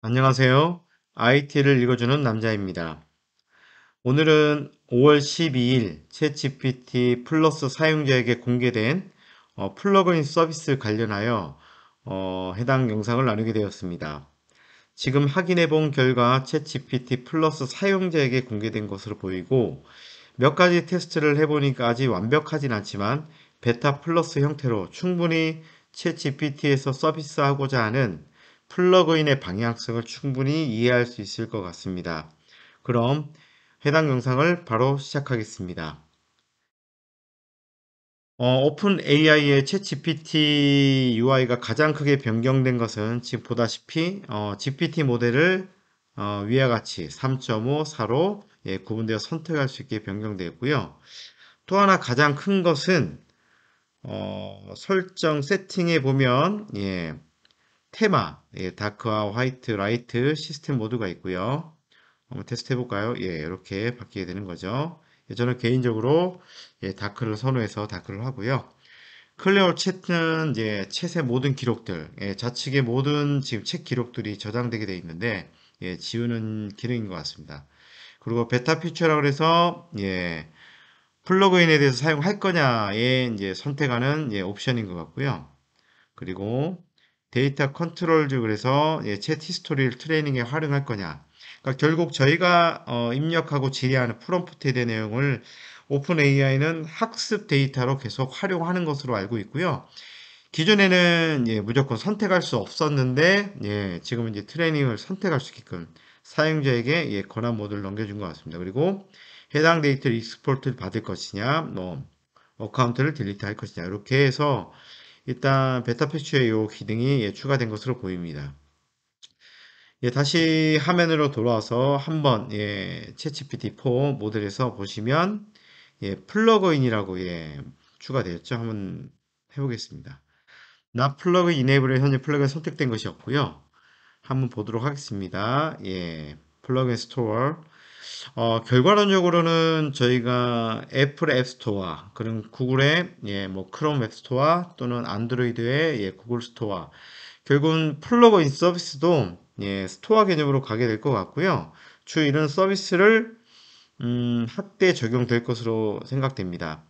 안녕하세요. IT를 읽어주는 남자입니다. 오늘은 5월 12일 챗GPT 플러스 사용자에게 공개된 어, 플러그인 서비스 관련하여 어, 해당 영상을 나누게 되었습니다. 지금 확인해 본 결과 챗GPT 플러스 사용자에게 공개된 것으로 보이고 몇 가지 테스트를 해보니까 아직 완벽하진 않지만 베타 플러스 형태로 충분히 챗GPT에서 서비스하고자 하는 플러그인의 방향성을 충분히 이해할 수 있을 것 같습니다. 그럼 해당 영상을 바로 시작하겠습니다. 어, 오픈 AI의 채 GPT UI가 가장 크게 변경된 것은 지금 보다시피 어, GPT 모델을 어, 위와 같이 3.5, 4로 예, 구분되어 선택할 수 있게 변경되었고요. 또 하나 가장 큰 것은 어, 설정 세팅에 보면 예, 테마, 예, 다크와 화이트, 라이트 시스템 모드가 있고요. 한번 테스트 해볼까요? 예, 이렇게 바뀌게 되는 거죠. 예, 저는 개인적으로 예, 다크를 선호해서 다크를 하고요. 클레어 챗은 이제 챗의 모든 기록들, 예, 좌측의 모든 지금 챗 기록들이 저장되게 되어 있는데 예, 지우는 기능인 것 같습니다. 그리고 베타 퓨처라고 해서 예, 플러그인에 대해서 사용할 거냐에 이제 선택하는 예, 옵션인 것 같고요. 그리고 데이터 컨트롤즈 그래서 예, 챗 히스토리를 트레이닝에 활용할 거냐 그러니까 결국 저희가 어, 입력하고 질의하는 프롬프트에 대한 내용을 오픈 AI는 학습 데이터로 계속 활용하는 것으로 알고 있고요. 기존에는 예, 무조건 선택할 수 없었는데 예, 지금 이제 트레이닝을 선택할 수 있게끔 사용자에게 예, 권한 모드를 넘겨준 것 같습니다. 그리고 해당 데이터를 익스포트를 받을 것이냐, 뭐 어카운트를 딜리트할 것이냐 이렇게 해서 일단 베타 패치의 요 기능이 예, 추가된 것으로 보입니다. 예, 다시 화면으로 돌아와서 한번 예, 챗GPT4 모델에서 보시면 예, 플러그인이라고 예, 추가되었죠. 한번 해보겠습니다. 나 플러그인 앱네이 현재 플러그인 선택된 것이었고요. 한번 보도록 하겠습니다. 예, 플러그인 스토어 어, 결과론적으로는 저희가 애플 앱스토어, 와 그런 구글의 예, 뭐 크롬 앱스토어 와 또는 안드로이드의 예, 구글 스토어, 와 결국은 플러그인 서비스도 예, 스토어 개념으로 가게 될 것 같고요. 주 이런 서비스를 음, 확대 적용될 것으로 생각됩니다.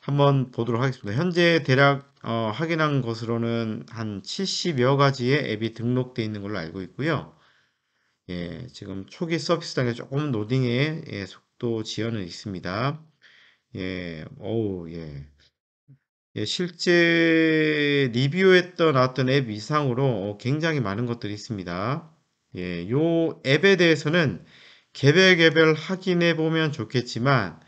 한번 보도록 하겠습니다. 현재 대략 어, 확인한 것으로는 한 70여 가지의 앱이 등록되어 있는 걸로 알고 있고요. 예, 지금 초기 서비스 단계 조금 로딩의 예, 속도 지연은 있습니다. 예, 어우, 예. 예, 실제 리뷰했던 나왔앱 이상으로 어, 굉장히 많은 것들이 있습니다. 예, 요 앱에 대해서는 개별 개별 확인해 보면 좋겠지만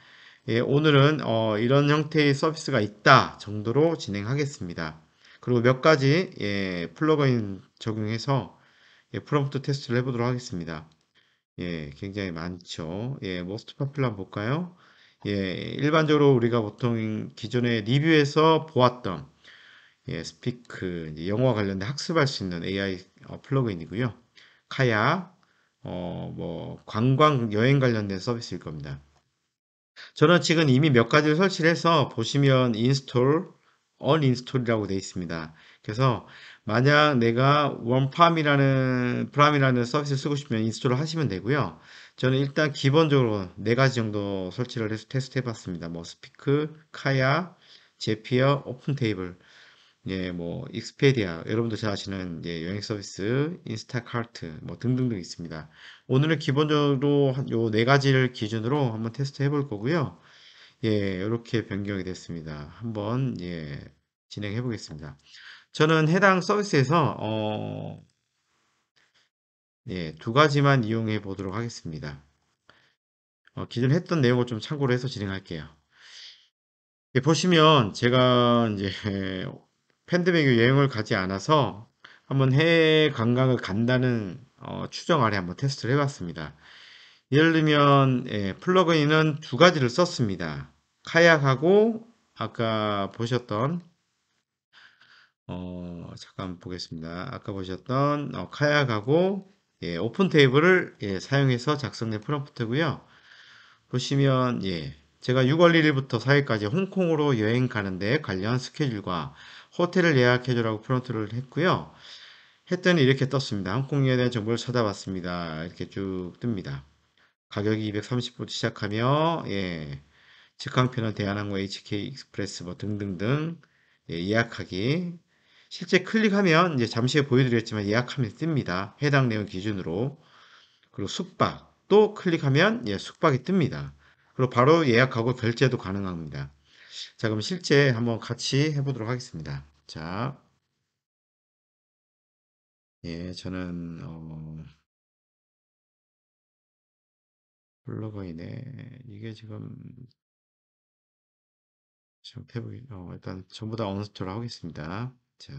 예, 오늘은 어, 이런 형태의 서비스가 있다 정도로 진행하겠습니다. 그리고 몇 가지 예, 플러그인 적용해서 예, 프롬프트 테스트를 해보도록 하겠습니다. 예, 굉장히 많죠. 예, most popular 한번 볼까요? 예, 일반적으로 우리가 보통 기존의 리뷰에서 보았던 예, 스피크, 영어와 관련된 학습할 수 있는 AI 어, 플러그인이고요. 카야, 어, 뭐, 관광, 여행 관련된 서비스일 겁니다. 저는 지금 이미 몇 가지를 설치를 해서 보시면 인스톨, 언인스톨이라고 되어 있습니다. 그래서 만약 내가 원팜이라는 프람이라는 서비스를 쓰고 싶으면 인스톨을 하시면 되고요. 저는 일단 기본적으로 네 가지 정도 설치를 해서 테스트 해봤습니다. 뭐 스피크, 카야, 제피어, 오픈테이블, 예, 뭐 익스페디아, 여러분도 잘 아시는 예, 여행 서비스, 인스타카트, 뭐 등등등 있습니다. 오늘은 기본적으로 요네 가지를 기준으로 한번 테스트 해볼 거고요. 예, 이렇게 변경이 됐습니다. 한번 예, 진행해 보겠습니다. 저는 해당 서비스에서 어, 예, 두 가지만 이용해 보도록 하겠습니다. 어, 기존 했던 내용을 좀 참고로 해서 진행할게요. 예, 보시면 제가 이제 팬데믹 여행을 가지 않아서 한번 해외 관광을 간다는 어, 추정 아래 한번 테스트를 해봤습니다. 예를 들면 예, 플러그인은 두 가지를 썼습니다. 카약하고 아까 보셨던 어, 잠깐 보겠습니다. 아까 보셨던 어, 카약하고 예, 오픈 테이블을 예, 사용해서 작성된 프롬프트고요. 보시면 예, 제가 6월 1일부터 4일까지 홍콩으로 여행 가는데 관련 스케줄과 호텔을 예약해주라고 프롬프트를 했고요. 했더니 이렇게 떴습니다. 홍콩에 대한 정보를 찾아봤습니다. 이렇게 쭉 뜹니다. 가격이 230불 부 시작하며 예, 직항편은 대한항공 HK 익스프레스 뭐 등등등 예, 예약하기 실제 클릭하면 이제 잠시 후에 보여드렸지만 예약하면 뜹니다. 해당 내용 기준으로. 그리고 숙박 또 클릭하면 예, 숙박이 뜹니다. 그리고 바로 예약하고 결제도 가능합니다. 자 그럼 실제 한번 같이 해보도록 하겠습니다. 자, 예 저는 어, 블로거인네 이게 지금 지금 태블릿 어, 일단 전부 다 언스톨 하겠습니다. 자,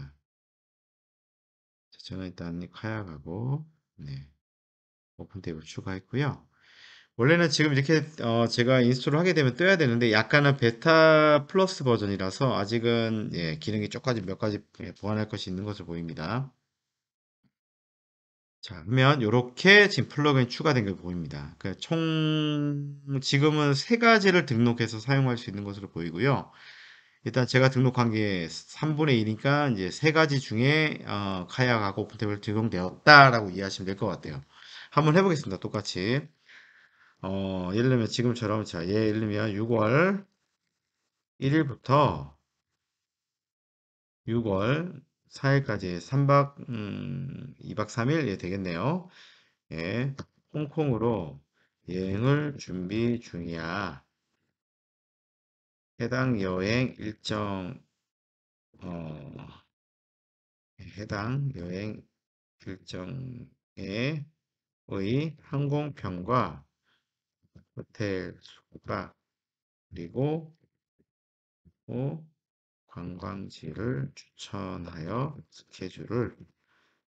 저는 일단 카약하고 네, 오픈 탭을 추가했고요. 원래는 지금 이렇게 어, 제가 인스톨을 하게 되면 떠야 되는데 약간은 베타 플러스 버전이라서 아직은 예, 기능이 조금 몇 가지 예, 보완할 것이 있는 것으로 보입니다. 자, 그러면 이렇게 지금 플러그인 추가된 게 보입니다. 그총 그러니까 지금은 세 가지를 등록해서 사용할 수 있는 것으로 보이고요. 일단 제가 등록한 게 3분의 2니까 이제 세 가지 중에 어, 카약하고 오픈탭을 적용되었다라고 이해하시면 될 것 같아요. 한번 해보겠습니다. 똑같이. 어, 예를 들면 지금처럼 자, 예, 예를 들면 6월 1일부터 6월 4일까지 3박 음, 2박 3일 예, 되겠네요. 예, 홍콩으로 여행을 준비 중이야. 해당 여행 일정 어, 해당 여행 일정에 의 항공편과 호텔 숙박 그리고 관광지를 추천하여 스케줄을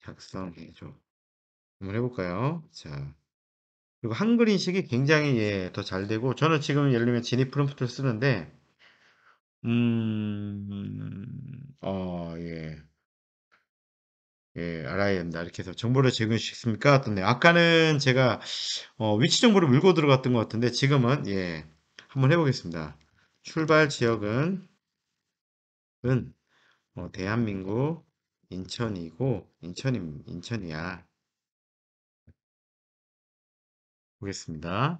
작성해줘. 한번 해볼까요? 자. 그리고 한글 인식이 굉장히 예, 더 잘 되고 저는 지금 예를 들면 지니 프롬프트를 쓰는데 음. 아 예. 예. 알아야 된다. 이렇게 해서 정보를 제공해 주시겠습니까? 하던데 아까는 제가 어 위치 정보를 물고 들어갔던 것 같은데 지금은 예 한번 해 보겠습니다. 출발 지역은 은어 대한민국 인천이고 인천임 인천이야. 보겠습니다.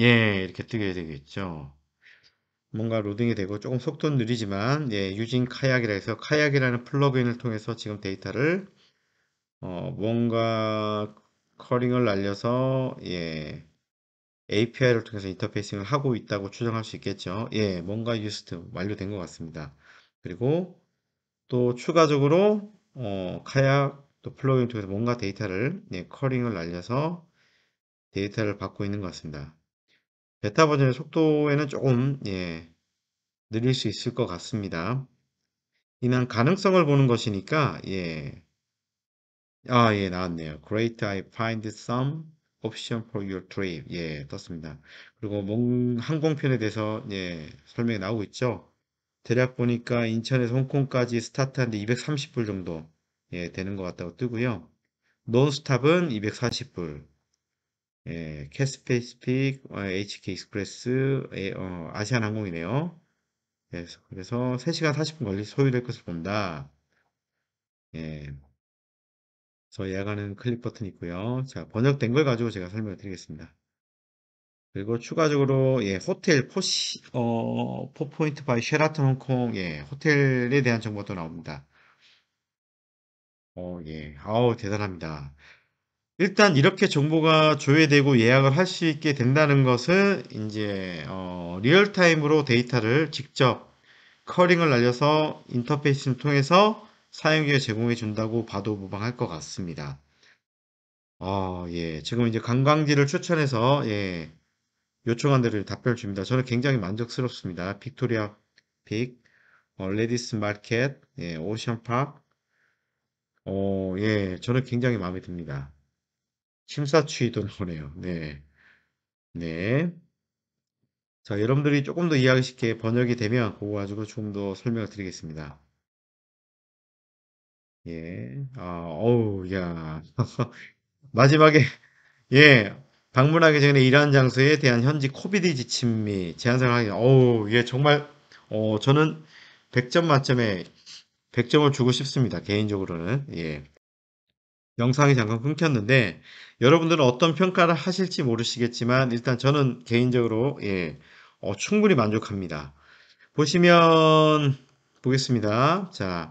예. 이렇게 뜨게 되겠죠. 뭔가 로딩이 되고 조금 속도는 느리지만 예, 유진 카약이라 해서 카약이라는 플러그인을 통해서 지금 데이터를 어, 뭔가 커링을 날려서 예, API를 통해서 인터페이싱을 하고 있다고 추정할 수 있겠죠. 예, 뭔가 유스트 완료된 것 같습니다. 그리고 또 추가적으로 어, 카약 또 플러그인 을 통해서 뭔가 데이터를 예, 커링을 날려서 데이터를 받고 있는 것 같습니다. 베타 버전의 속도에는 조금 예, 늘릴 수 있을 것 같습니다. 이난 가능성을 보는 것이니까 예. 아, 예, 나왔네요. Great, I find some option for your trip. 예, 떴습니다. 그리고 항공편에 대해서 예, 설명이 나오고 있죠. 대략 보니까 인천에서 홍콩까지 스타트하는데 230불 정도 예, 되는 것 같다고 뜨고요. 논스탑은 240불, 예, 캐스페이스픽, HK 익스프레스, 에, 어, 아시안 항공이네요. 그래서, 그래서 3시간 40분 걸리 소요될 것을 본다. 예. 그래서 예약하는 클릭 버튼이 있고요. 자, 번역된 걸 가지고 제가 설명을 드리겠습니다. 그리고 추가적으로 예, 호텔 포시, 어, 포포인트 바이 쉐라튼 홍콩 예, 호텔에 대한 정보도 나옵니다. 어, 예. 아우, 대단합니다. 일단 이렇게 정보가 조회되고 예약을 할 수 있게 된다는 것은 이제 어, 리얼타임으로 데이터를 직접 커링을 날려서 인터페이스를 통해서 사용자에 제공해 준다고 봐도 무방할 것 같습니다. 어, 예. 지금 이제 관광지를 추천해서 예. 요청한 대로 답변을 줍니다. 저는 굉장히 만족스럽습니다. 빅토리아 빅, 어, 레디스 마켓, 예, 오션팍, 어, 예, 저는 굉장히 마음에 듭니다. 심사추이도 나오네요. 네. 네. 자, 여러분들이 조금 더 이해하기 쉽게 번역이 되면 그거 가지고 조금 더 설명을 드리겠습니다. 예. 아, 어우, 야. 마지막에, 예. 방문하기 전에 일하는 장소에 대한 현지 코비디 지침 및제한상항 확인. 어우, 예, 정말, 어, 저는 100점 만점에 100점을 주고 싶습니다. 개인적으로는. 예. 영상이 잠깐 끊겼는데 여러분들은 어떤 평가를 하실지 모르시겠지만 일단 저는 개인적으로 예, 어, 충분히 만족합니다. 보시면 보겠습니다. 자,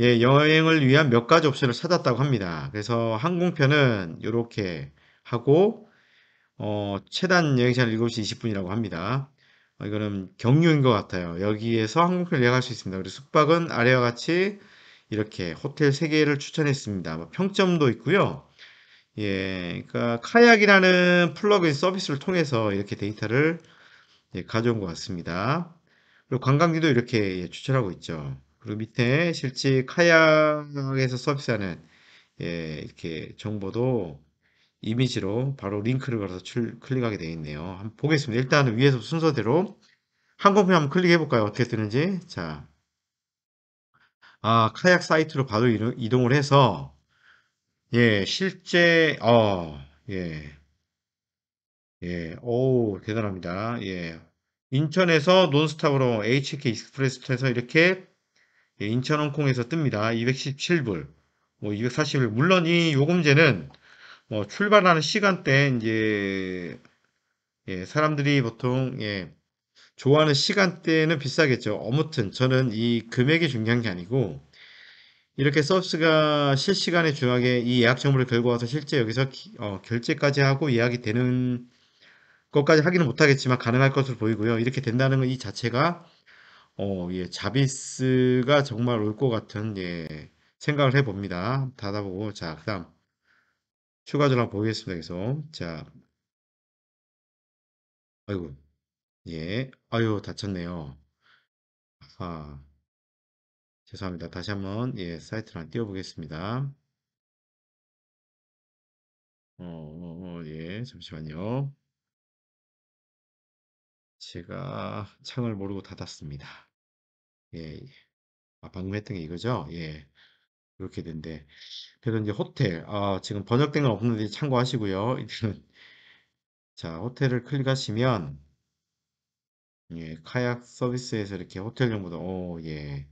예, 여행을 위한 몇 가지 옵션을 찾았다고 합니다. 그래서 항공편은 이렇게 하고 어, 최단 여행 시간 7시 20분이라고 합니다. 어, 이거는 경유인 것 같아요. 여기에서 항공편을 예약할 수 있습니다. 그리고 숙박은 아래와 같이 이렇게 호텔 3개를 추천했습니다. 뭐 평점도 있고요. 예, 그러니까 카약이라는 플러그인 서비스를 통해서 이렇게 데이터를 예, 가져온 것 같습니다. 그리고 관광지도 이렇게 예, 추천하고 있죠. 그리고 밑에 실제 카약에서 서비스하는 예, 이렇게 정보도 이미지로 바로 링크를 걸어서 출, 클릭하게 되어 있네요. 한번 보겠습니다. 일단 위에서 순서대로 항공편 한번 클릭해 볼까요? 어떻게 뜨는지. 자, 아, 카약 사이트로 바로 이동을 해서 예, 실제 어, 예. 예, 오, 대단합니다. 예. 인천에서 논스탑으로 HK 익스프레스 타서 이렇게 예, 인천 홍콩에서 뜹니다. 217불, 뭐 240불. 물론 이 요금제는 뭐 출발하는 시간대 이제 예, 사람들이 보통 예, 좋아하는 시간대는 비싸겠죠. 아무튼 저는 이 금액이 중요한 게 아니고 이렇게 서비스가 실시간에 중요하게 이 예약 정보를 결고 와서 실제 여기서 기, 어, 결제까지 하고 예약이 되는 것까지 확인는 못하겠지만 가능할 것으로 보이고요. 이렇게 된다는 건이 자체가 어, 예, 자비스가 정말 올 것 같은 예, 생각을 해봅니다. 닫아보고 자 그다음 추가 전화 보겠습니다. 계속 자 아이고 예. 아유, 다쳤네요. 아 죄송합니다. 다시 한번 예, 사이트를 띄워 보겠습니다. 어, 어, 어, 예, 잠시만요. 제가 창을 모르고 닫았습니다. 예. 아, 방금 했던 게 이거죠? 예. 이렇게 된대 그래서 이제 호텔. 아, 지금 번역된 건 없는데 참고하시고요. 이들은 자, 호텔을 클릭하시면 예, 카약 서비스에서 이렇게 호텔 정보도, 오, 어, 예.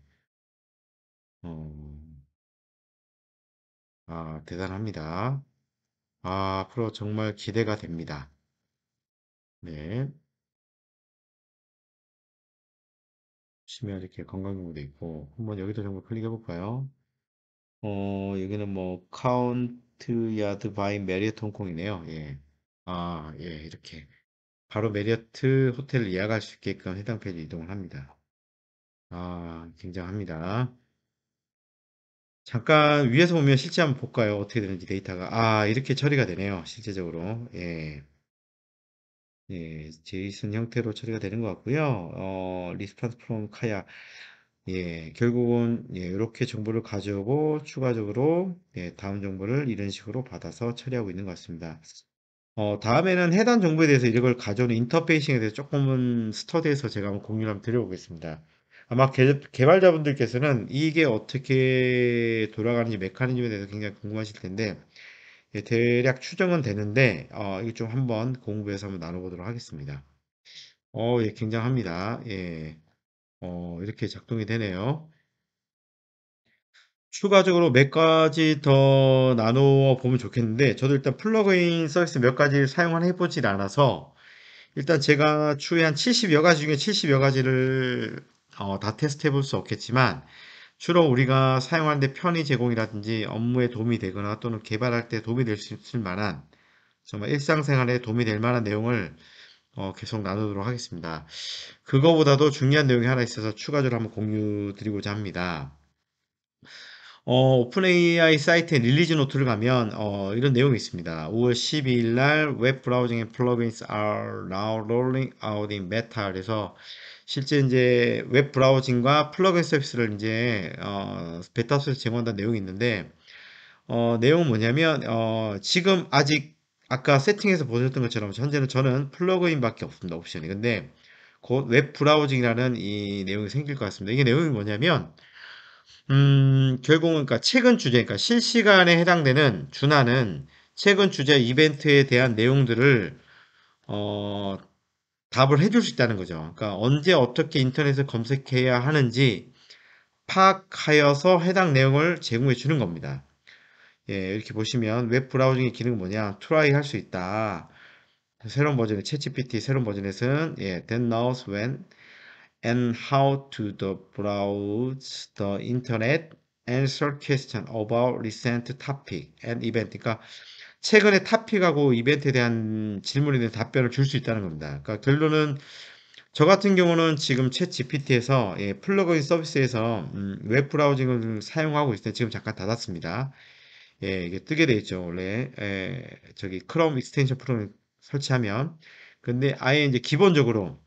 어, 아, 대단합니다. 아, 앞으로 정말 기대가 됩니다. 네. 보시면 이렇게 건강정보도 있고, 한번 여기도 정보 클릭해 볼까요? 어, 여기는 뭐, 카운트 야드 바이 메리어트 홍콩이네요. 예. 아, 예, 이렇게. 바로 메리어트 호텔을 예약할 수 있게끔 해당 페이지 이동을 합니다. 아, 굉장합니다. 잠깐 위에서 보면 실제 한번 볼까요? 어떻게 되는지 데이터가. 아, 이렇게 처리가 되네요. 실제적으로. 예. 예, 제이슨 형태로 처리가 되는 것 같고요. 어, 리스판스 프롬 카야. 예, 결국은, 예, 이렇게 정보를 가져오고, 추가적으로, 예, 다음 정보를 이런 식으로 받아서 처리하고 있는 것 같습니다. 어, 다음에는 해당 정보에 대해서 이걸 가져오는 인터페이싱에 대해서 조금은 스터디해서 제가 한번 공유를 한번 드려보겠습니다. 아마 개, 발자분들께서는 이게 어떻게 돌아가는지 메커니즘에 대해서 굉장히 궁금하실 텐데 예, 대략 추정은 되는데 어, 이거 좀 한번 공부해서 한번 나눠보도록 하겠습니다. 어, 예, 굉장합니다. 예, 어, 이렇게 작동이 되네요. 추가적으로 몇 가지 더 나누어 보면 좋겠는데 저도 일단 플러그인 서비스 몇 가지를 사용을 해보질 않아서 일단 제가 추후에 한 70여 가지 중에 70여 가지를 어, 다 테스트 해볼 수 없겠지만 주로 우리가 사용하는데 편의 제공이라든지 업무에 도움이 되거나 또는 개발할 때 도움이 될 수 있을 만한 정말 일상생활에 도움이 될 만한 내용을 어, 계속 나누도록 하겠습니다. 그거보다도 중요한 내용이 하나 있어서 추가적으로 한번 공유 드리고자 합니다. 어, 오픈 AI 사이트의 릴리즈 노트를 가면 어, 이런 내용이 있습니다. 5월 12일 날 웹 브라우징 의 플러그인스 are now rolling out in beta 그래서 실제 이제 웹 브라우징과 플러그인 서비스를 이제 어, 베타 서비스 제공한다는 내용이 있는데 어, 내용은 뭐냐면 어, 지금 아직 아까 세팅에서 보셨던 것처럼 현재는 저는 플러그인밖에 없습니다. 옵션이. 근데 곧 웹 브라우징이라는 이 내용이 생길 것 같습니다. 이게 내용이 뭐냐면 음, 결국은 그러니까 최근 주제, 그러니까 실시간에 해당되는 준하는 최근 주제 이벤트에 대한 내용들을 어, 답을 해줄 수 있다는 거죠. 그러니까 언제 어떻게 인터넷을 검색해야 하는지 파악하여서 해당 내용을 제공해 주는 겁니다. 예, 이렇게 보시면 웹 브라우징의 기능은 뭐냐? 트라이 할 수 있다. 새로운 버전의 채찌 PT 새로운 버전에서는 예, that n o w when and how to the browse the internet answer question about recent topic and event. 그러니까 최근에 탑픽하고 이벤트에 대한 질문에 대한 답변을 줄 수 있다는 겁니다. 그러니까 결론은 저 같은 경우는 지금 채 GPT에서 예, 플러그인 서비스에서 음, 웹 브라우징을 사용하고 있을 때 지금 잠깐 닫았습니다. 예, 이게 뜨게 되어 있죠. 원래 예, 저기 크롬 익스텐션 프로그램 설치하면 근데 아예 이제 기본적으로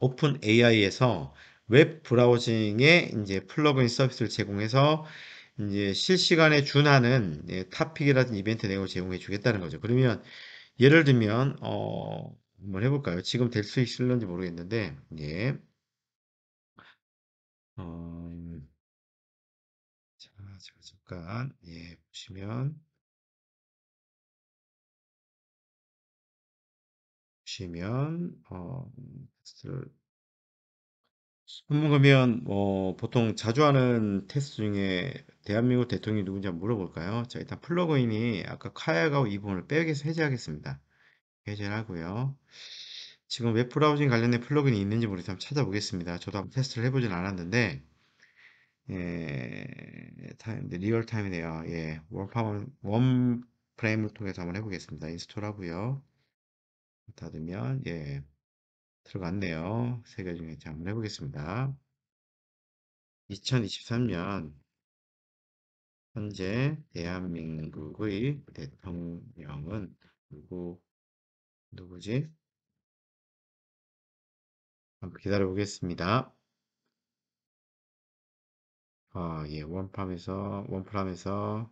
오픈 AI에서 웹 브라우징에 이제 플러그인 서비스를 제공해서 이제 실시간에 준하는 예, 탑픽이라든지 이벤트 내용을 제공해 주겠다는 거죠. 그러면 예를 들면 어 한번 해볼까요? 지금 될 수 있을런지 모르겠는데 예. 어, 자, 잠깐 예 보시면 보시면 어, 테스트를 그러면 어, 보통 자주 하는 테스트 중에 대한민국 대통령이 누군지 한번 물어볼까요? 자 일단 플러그인이 아까 카야가오 2번을 빼서 기해 해제하겠습니다. 해제를 하고요. 지금 웹브라우징 관련된 플러그인이 있는지 모르겠어 한번 찾아보겠습니다. 저도 한번 테스트를 해보진 않았는데 예, 리얼타임이네요. 예, 원프레임을 통해서 한번 해보겠습니다. 인스톨 하고요. 닫으면 예 들어갔네요. 세개 중에 한번 해보겠습니다. 2023년 현재 대한민국의 대통령은 누구 누구지? 한번 기다려 보겠습니다. 아, 예, 원팜에서 원프람에서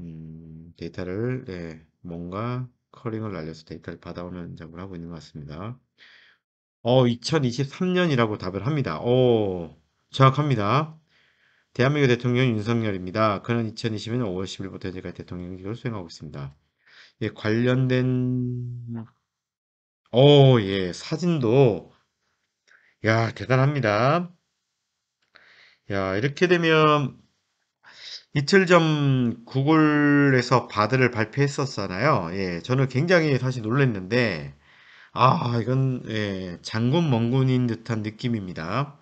음, 데이터를 예, 뭔가 커링을 날려서 데이터를 받아오는 작업을 하고 있는 것 같습니다. 어, 2023년이라고 답을 합니다. 오, 정확합니다. 대한민국 대통령 윤석열입니다. 그는 2020년 5월 10일부터 현재 대통령직을 수행하고 있습니다. 예, 관련된, 오, 예, 사진도, 야, 대단합니다. 야, 이렇게 되면, 이틀 전 구글에서 바드를 발표했었잖아요. 예, 저는 굉장히 사실 놀랐는데, 아, 이건, 예, 장군 멍군인 듯한 느낌입니다.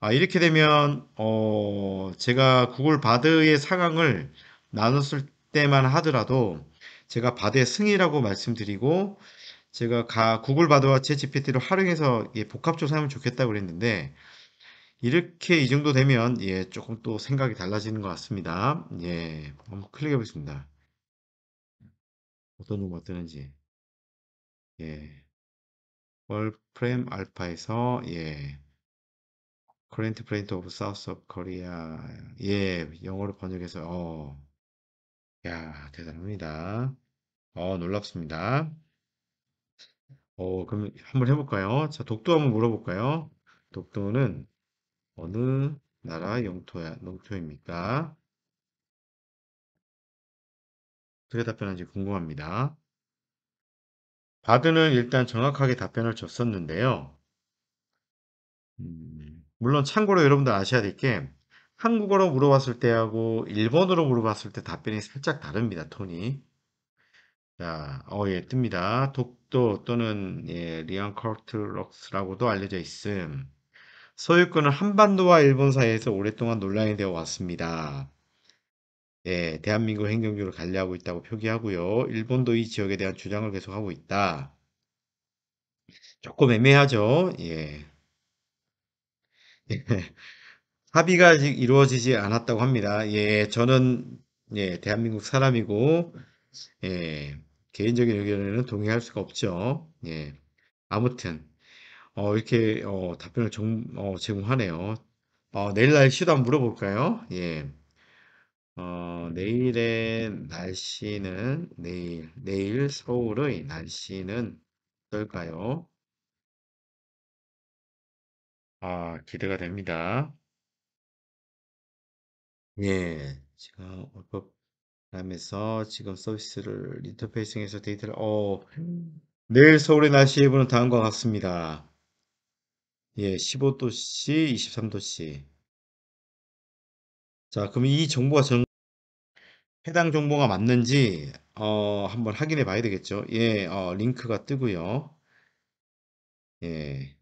아, 이렇게 되면, 어, 제가 구글 바드의 상황을 나눴을 때만 하더라도, 제가 바드의 승이라고 말씀드리고, 제가 가, 구글 바드와 제 GPT를 활용해서 예, 복합조사하면 좋겠다고 그랬는데, 이렇게 이 정도 되면 예, 조금 또 생각이 달라지는 것 같습니다. 예, 한번 클릭해 보겠습니다. 어떤 로고가 뜨는지. 예. 월프레임 알파에서 예. Current Print of South of Korea. 예, 영어로 번역해서 어. 야, 대단합니다. 어, 놀랍습니다. 어, 그럼 한번 해볼까요? 자, 독도 한번 물어볼까요? 독도는 어느 나라 영토야, 영토입니까? 어떻게 답변하는지 궁금합니다. 바드는 일단 정확하게 답변을 줬었는데요. 음, 물론 참고로 여러분들 아셔야 될 게 한국어로 물어봤을 때하고 일본어로 물어봤을 때 답변이 살짝 다릅니다. 톤이. 자, 어, 예, 뜹니다. 독도 또는 예, 리안 컬트럭스라고도 알려져 있음. 소유권은 한반도와 일본 사이에서 오랫동안 논란이 되어 왔습니다. 네, 대한민국 행정주를 관리하고 있다고 표기하고요. 일본도 이 지역에 대한 주장을 계속하고 있다. 조금 애매하죠. 예. 예. 합의가 아직 이루어지지 않았다고 합니다. 예, 저는 예, 대한민국 사람이고 예, 개인적인 의견에는 동의할 수가 없죠. 예. 아무튼 어, 이렇게 어, 답변을 정, 어, 제공하네요. 어, 내일 날씨도 한번 물어볼까요? 예. 어, 내일의 날씨는 내일 내일 서울의 날씨는 어떨까요? 아, 기대가 됩니다. 예. 제가 월급 그다음에서 지금 서비스를 인터페이싱에서 데이터를 어 내일 서울의 날씨 예보는 다음과 같습니다. 예, 15도씨, 23도씨. 자, 그럼 이 정보가 정, 해당 정보가 맞는지 어, 한번 확인해 봐야 되겠죠. 예, 어, 링크가 뜨고요. 예.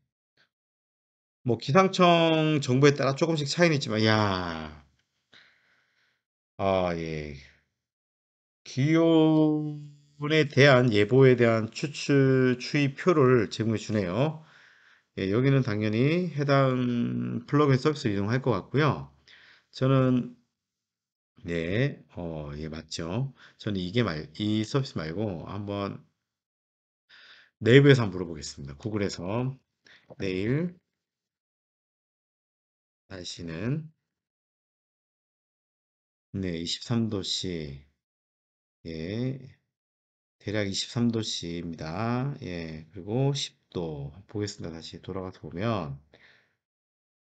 뭐 기상청 정보에 따라 조금씩 차이는 있지만 야. 아, 예. 기온에 대한 예보에 대한 추출 추이표를 제공해 주네요. 예, 여기는 당연히 해당 플러그인 서비스를 이용할 것 같고요. 저는 네, 어, 예, 맞죠. 저는 이게 말, 이 서비스 말고 한번 네이버에서 한번 물어보겠습니다. 구글에서 내일 날씨는 네, 23도씨 예, 대략 23도씨입니다. 예, 그리고 10또 보겠습니다. 다시 돌아가서 보면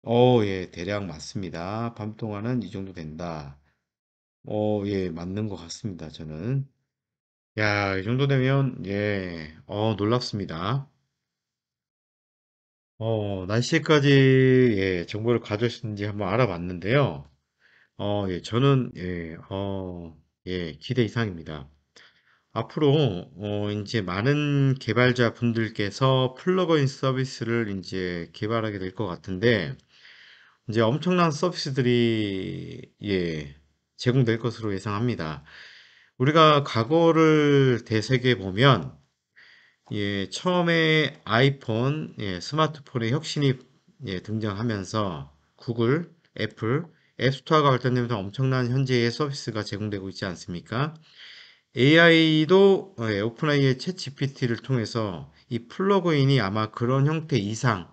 어, 예, 대략 맞습니다. 밤 동안은 이 정도 된다. 어, 예, 맞는 것 같습니다. 저는. 야, 이 정도 되면, 예, 어, 놀랍습니다. 어, 날씨까지, 예, 정보를 가져오셨는지 한번 알아봤는데요. 어, 예, 저는, 예, 어, 예, 기대 이상입니다. 앞으로 어 이제 많은 개발자 분들께서 플러그인 서비스를 이제 개발하게 될 것 같은데 이제 엄청난 서비스들이 예 제공될 것으로 예상합니다. 우리가 과거를 되새겨 보면 예 처음에 아이폰 예 스마트폰의 혁신이 예 등장하면서 구글, 애플, 앱스토어가 발전되면서 엄청난 현재의 서비스가 제공되고 있지 않습니까? AI도 예, 오픈AI의 챗 GPT를 통해서 이 플러그인이 아마 그런 형태 이상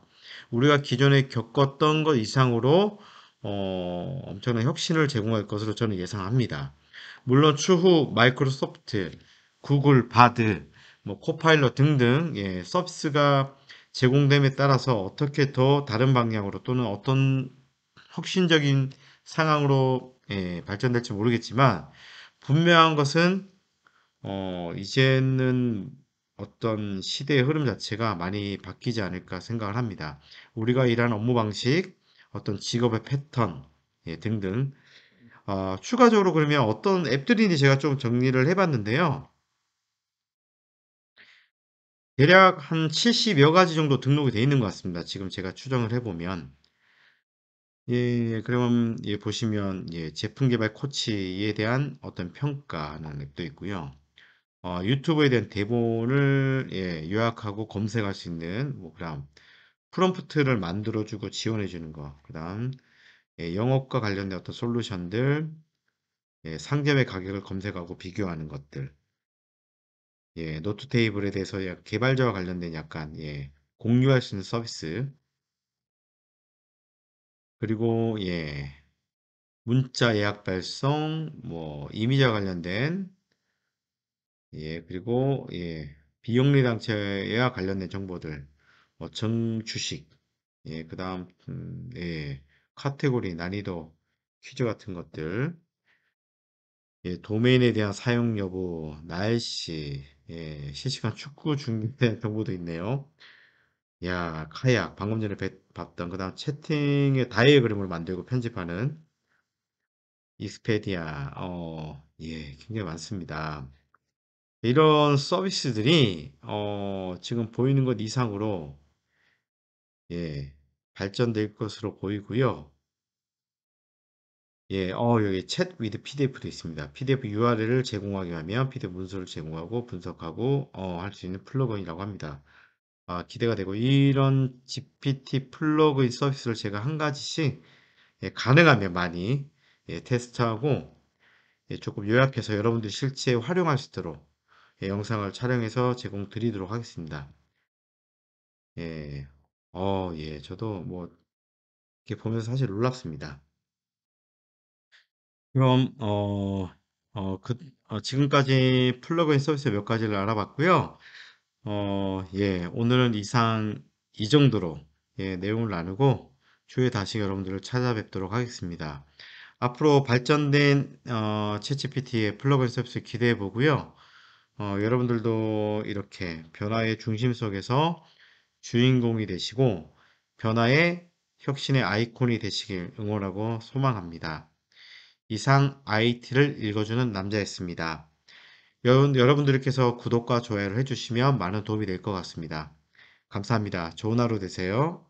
우리가 기존에 겪었던 것 이상으로 어, 엄청난 혁신을 제공할 것으로 저는 예상합니다. 물론 추후 마이크로소프트, 구글, 바드, 뭐코파일러 등등 예, 서비스가 제공됨에 따라서 어떻게 더 다른 방향으로 또는 어떤 혁신적인 상황으로 예, 발전될지 모르겠지만 분명한 것은 어, 이제는 어떤 시대의 흐름 자체가 많이 바뀌지 않을까 생각을 합니다. 우리가 일하는 업무 방식, 어떤 직업의 패턴 예, 등등. 어, 추가적으로 그러면 어떤 앱들인지 제가 좀 정리를 해봤는데요. 대략 한 70여 가지 정도 등록이 되어 있는 것 같습니다. 지금 제가 추정을 해보면. 예, 예, 그러면 예, 보시면 예, 제품 개발 코치에 대한 어떤 평가라는 앱도 있고요. 어, 유튜브에 대한 대본을 예, 요약하고 검색할 수 있는 뭐 그다음 프롬프트를 만들어주고 지원해주는 거 그다음 예, 영업과 관련된 어떤 솔루션들 예, 상점의 가격을 검색하고 비교하는 것들 예, 노트 테이블에 대해서 개발자와 관련된 약간 예, 공유할 수 있는 서비스 그리고 예 문자 예약 발송 뭐 이미지와 관련된 예, 그리고 예, 비영리 단체와 관련된 정보들, 뭐 정주식, 예, 그다음 음, 예, 카테고리 난이도 퀴즈 같은 것들, 예, 도메인에 대한 사용 여부, 날씨, 예, 실시간 축구 중계 정보도 있네요. 야, 카약, 방금 전에 봤던 그다음 채팅의 다이어그램을 만들고 편집하는 익스페디아, 어, 예, 굉장히 많습니다. 이런 서비스들이 어, 지금 보이는 것 이상으로 예, 발전될 것으로 보이고요. 예, 어, 여기 챗 위드 PDF도 있습니다. PDF URL을 제공하게 하면 PDF 문서를 제공하고 분석하고 어, 할 수 있는 플러그인이라고 합니다. 아, 기대가 되고 이런 GPT 플러그인 서비스를 제가 한 가지씩 예, 가능하면 많이 예, 테스트하고 예, 조금 요약해서 여러분들이 실제 활용할 수 있도록 예, 영상을 촬영해서 제공드리도록 하겠습니다. 예, 어, 예, 저도 뭐 이렇게 보면서 사실 놀랍습니다. 그럼 어, 어, 그, 어, 지금까지 플러그인 서비스 몇 가지를 알아봤고요. 어, 예, 오늘은 이상 이 정도로 예, 내용을 나누고 주에 다시 여러분들을 찾아뵙도록 하겠습니다. 앞으로 발전된 어, 채 g p t 의 플러그인 서비스 기대해 보고요. 어, 여러분들도 이렇게 변화의 중심 속에서 주인공이 되시고 변화의 혁신의 아이콘이 되시길 응원하고 소망합니다. 이상 IT를 읽어주는 남자였습니다. 여러분, 들께서 구독과 좋아요를 해주시면 많은 도움이 될 것 같습니다. 감사합니다. 좋은 하루 되세요.